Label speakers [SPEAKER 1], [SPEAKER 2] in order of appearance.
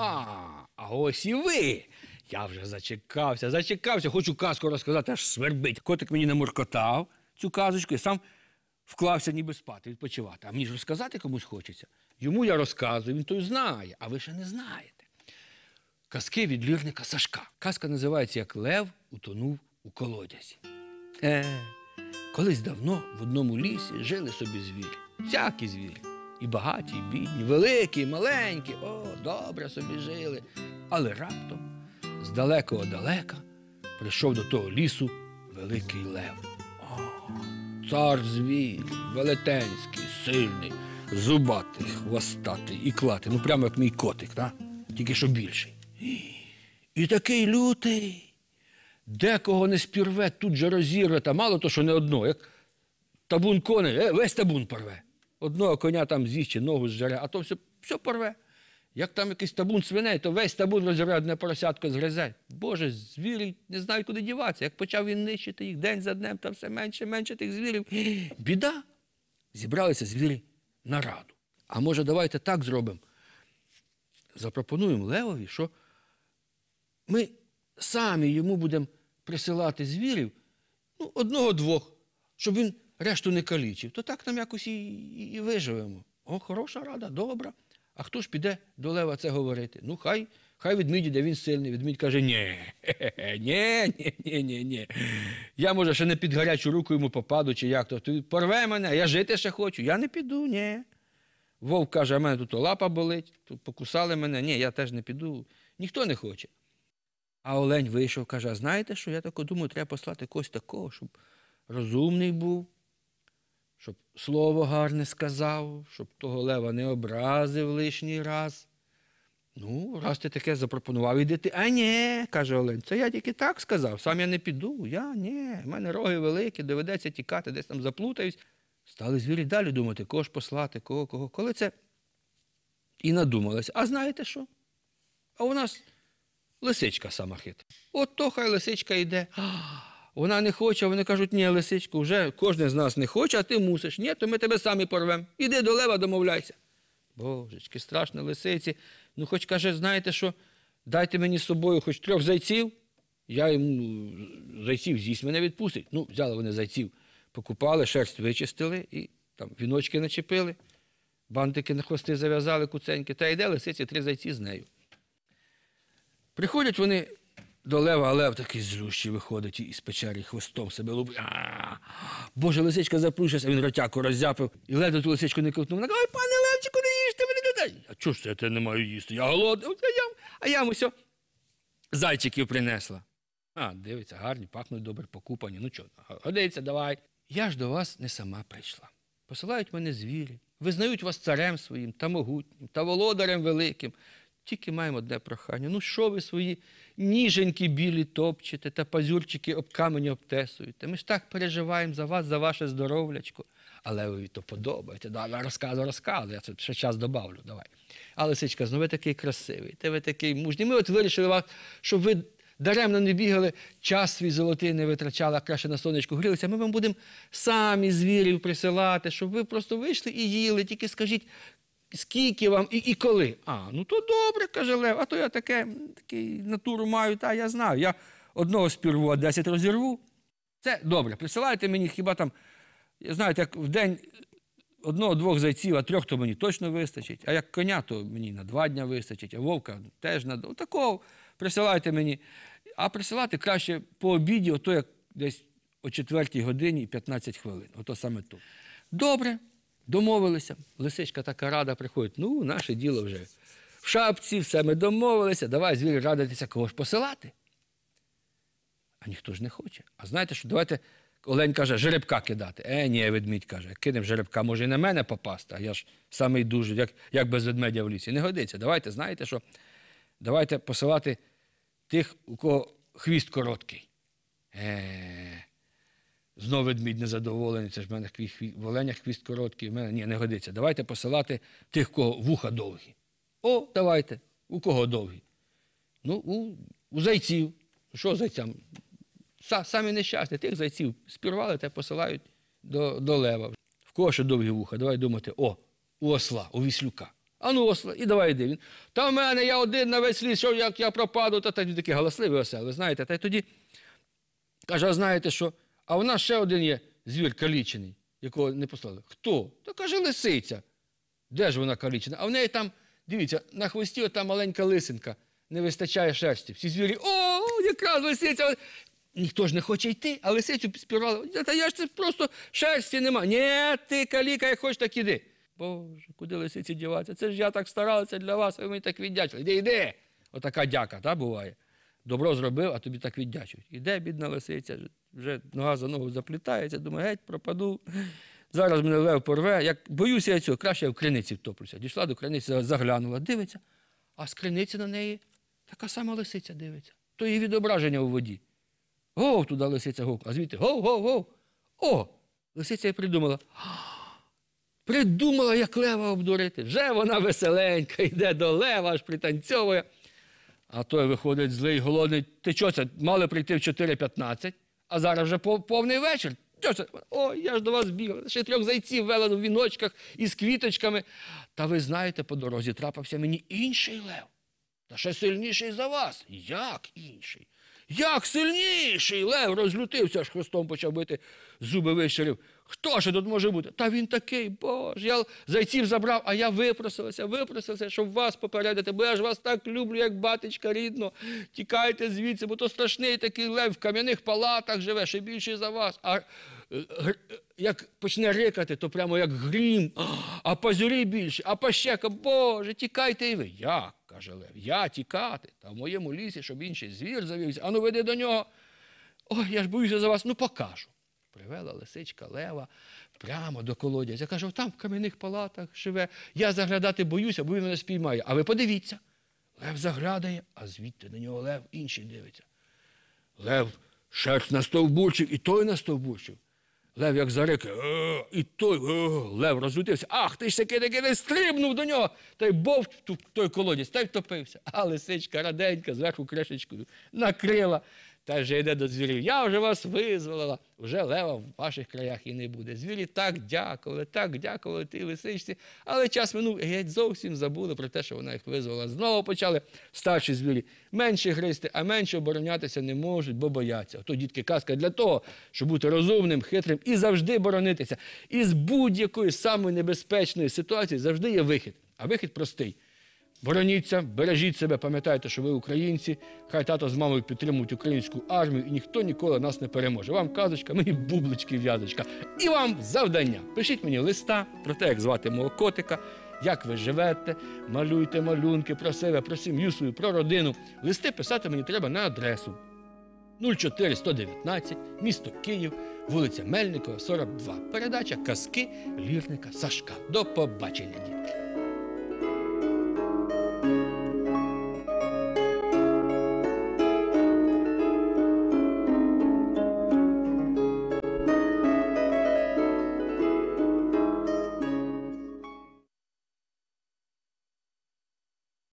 [SPEAKER 1] Ага, а ось і ви. Я вже зачекався, зачекався, хочу казку розказати, аж свербить. Котик мені намуркотав цю казочку і сам вклався ніби спати, відпочивати. А мені ж розказати комусь хочеться. Йому я розказую, він то й знає, а ви ще не знаєте. Казки від лірника Сашка. Казка називається Як Лев утонув у колодязі. Е, Колись давно в одному лісі жили собі звірі. Всякі звірі. І багаті, і бідні, великі, і маленькі, о, добре собі жили. Але раптом, з далекого далека, прийшов до того лісу великий лев. О, цар звір, велетенський, сильний, зубатий, хвостатий і клатий. Ну прямо як мій котик, да? тільки що більший. І такий лютий, декого не спірве, тут же розірве, та мало то, що не одно, як табун коней, е, весь табун порве одного коня там з'їще, ногу зжере, а то все все порве. Як там якийсь табун свиней, то весь табун розірве одне поросятко згризе. Боже, звірі не знають, куди діватися. Як почав він нищити їх день за днем, там все менше, менше тих звірів. Біда. Зібралися звірі на раду. А може, давайте так зробимо. Запропонуємо Левові, що ми самі йому будемо присилати звірів ну, одного-двох, щоб він решту не калічив, то так нам якось і, і, і виживемо. О, хороша рада, добра. А хто ж піде до Лева це говорити? Ну, хай хай відмідь де він сильний. Відмідь каже, ні, ні, ні, ні, ні. Я, може, ще не під гарячу руку йому попаду, чи як то. Ти порве мене, я жити ще хочу. Я не піду, ні. Вовк каже, а мене тут лапа болить, тут покусали мене, ні, я теж не піду. Ніхто не хоче. А Олень вийшов, каже: а знаєте що? Я так думаю, треба послати когось такого, щоб розумний був, щоб слово гарне сказав, щоб того лева не образив лишній раз. Ну, раз ти таке запропонував, іди ти. А ні, каже Олень, це я тільки так сказав, сам я не піду. Я ні, в мене роги великі, доведеться тікати, десь там заплутаюсь. Стали звірі далі думати, кого ж послати, кого, кого. Коли це і надумалися. А знаєте що? А у нас лисичка сама хита. От то хай лисичка йде. Вона не хоче, вони кажуть, ні, лисичку, вже кожен з нас не хоче, а ти мусиш. Ні, то ми тебе самі порвемо. Іди до лева, домовляйся. Божечки, страшно, лисиці. Ну, хоч каже, знаєте що, дайте мені з собою хоч трьох зайців, я йому ну, зайців з'їсть мене відпустить. Ну, взяли вони зайців, покупали, шерсть вичистили і там віночки начепили, бантики на хвости зав'язали, куценьки, та йде лисиці три зайці з нею. Приходять вони до лева, а лев такий злющий виходить із печері хвостом себе лупить. Боже, лисичка заплющилася, він ротяку роззяпив і ледве ту лисичку не ковтнув. ой, пане Левчику, не їжте мене людей. А чого ж це я тебе не маю їсти? Я голодний, а я, а я зайчиків принесла. А, дивиться, гарні, пахнуть добре, покупані. Ну чого, годиться, давай. Я ж до вас не сама прийшла. Посилають мене звірі, визнають вас царем своїм та могутнім, та володарем великим. Тільки маємо одне прохання. Ну, що ви свої ніженькі білі топчете та пазюрчики об камені обтесуєте? Ми ж так переживаємо за вас, за ваше здоров'ячко. Але ви то подобаєте. Давай розказуй, розказуй, я це ще час добавлю. Давай. А лисичка, ну ви такий красивий, та ви такий мужній. Ми от вирішили вас, щоб ви даремно не бігали, час свій золотий не витрачали, а краще на сонечку грілися. Ми вам будемо самі звірів присилати, щоб ви просто вийшли і їли. Тільки скажіть, скільки вам і і коли. А, ну то добре, каже Лев, а то я таке, такий натуру маю, та я знаю. Я одного спірву, а десять розірву. Це добре. Присилайте мені хіба там, я знаєте, як в день одного-двох зайців, а трьох, то мені точно вистачить, а як коня, то мені на два дня вистачить, а вовка теж на два. Такого присилайте мені. А присилати краще по обіді, ото як десь о 4 годині 15 хвилин. Ото саме тут. Добре. Домовилися, лисичка така рада приходить, ну, наше діло вже в шапці, все ми домовилися, давай звірі радитися, кого ж посилати. А ніхто ж не хоче. А знаєте, що давайте Олень каже, жеребка кидати. Е, ні, ведмідь каже, кинемо жеребка, може і на мене попасти, а я ж самий дуже, як як без ведмедя в лісі. Не годиться. Давайте, знаєте що? Давайте посилати тих, у кого хвіст короткий. Е, Знову ведмідь незадоволений, це ж в мене в оленях хвіст короткий, в мене ні, не годиться. Давайте посилати тих, кого вуха довгі. О, давайте. У кого довгі? Ну, у у зайців. Що зайцям? Са, Самі нещасні, тих зайців спірвали та посилають до до лева. В кого ще довгі вуха? Давай думати, о, у осла, у віслюка. А ну осла, і давай йди. Він. Та в мене я один на весь ліс, що як я пропаду, та тоді такий галасливий осели. знаєте, та й тоді каже, а знаєте що? А в нас ще один є звір калічений, якого не послали. Хто? Та каже лисиця. Де ж вона калічена? А в неї там, дивіться, на хвості ота маленька лисинка, не вистачає шерсті. Всі звірі, о, якраз лисиця. Ніхто ж не хоче йти, а лисицю співали. Та я ж це просто шерсті нема. Ні, ти каліка, як хочеш, так іди. Боже, куди лисиці діватися? Це ж я так старалася для вас, а ви мені так віддячили. Іди, іди. Отака дяка, так буває добро зробив, а тобі так віддячують. Іде, бідна лисиця, вже нога за ногу заплітається, думає, геть, пропаду. Зараз мене лев порве. Як боюся я цього, краще я в криниці втоплюся. Дійшла до криниці, заглянула, дивиться, а з криниці на неї така сама лисиця дивиться. То її відображення у воді. Гов туди лисиця гов, а звідти гов-гов-гов. О! Лисиця і придумала. Придумала, як лева обдурити. Вже вона веселенька, йде до лева, аж пританцьовує. А той виходить злий, голодний. Ти чого це? Мали прийти в 4.15, а зараз вже повний вечір. Чого це? О, я ж до вас біг. Ще трьох зайців вела в віночках із квіточками. Та ви знаєте, по дорозі трапився мені інший лев. Та ще сильніший за вас. Як інший? Як сильніший! Лев розлютився, аж хвостом почав бити, зуби вищерив. Хто ж тут може бути? Та він такий, боже, я зайців забрав, а я випросилася, випросилася, щоб вас попередити, бо я ж вас так люблю, як батечка рідно. Тікайте звідси, бо то страшний такий лев в кам'яних палатах живе, ще більше за вас. А е, як почне рикати, то прямо як грім, а пазюрі більше, а пащека, боже, тікайте і ви. Як? каже Лев, я тікати, та в моєму лісі, щоб інший звір завівся, ану веди до нього. Ой, я ж боюся за вас, ну покажу. Привела лисичка Лева прямо до колодязя. кажу, там в кам'яних палатах живе. Я заглядати боюся, бо він мене спіймає. А ви подивіться. Лев заглядає, а звідти на нього Лев інший дивиться. Лев шерсть настовбурчив, і той настовбурчив. Лев як зарик, «Е, і той е, лев розлютився. Ах, ти ж таки таки не стрибнув до нього. Та й бов в той колодязь, та й втопився. А лисичка раденька, зверху кришечкою накрила та вже йде до звірів. Я вже вас визволила, вже лева в ваших краях і не буде. Звірі так дякували, так дякували ти лисичці, але час минув і геть зовсім забули про те, що вона їх визволила. Знову почали старші звірі менше гризти, а менше оборонятися не можуть, бо бояться. Ото дітки казка для того, щоб бути розумним, хитрим і завжди боронитися. І з будь-якої самої небезпечної ситуації завжди є вихід. А вихід простий. Бороніться, бережіть себе, пам'ятайте, що ви українці. Хай тато з мамою підтримують українську армію, і ніхто ніколи нас не переможе. Вам казочка, мені бублички, в'язочка. І вам завдання. Пишіть мені листа про те, як звати мого котика, як ви живете, малюйте малюнки про себе, про сім'ю свою, про родину. Листи писати мені треба на адресу 04119, місто Київ, вулиця Мельникова, 42. Передача казки лірника Сашка. До побачення, дітки!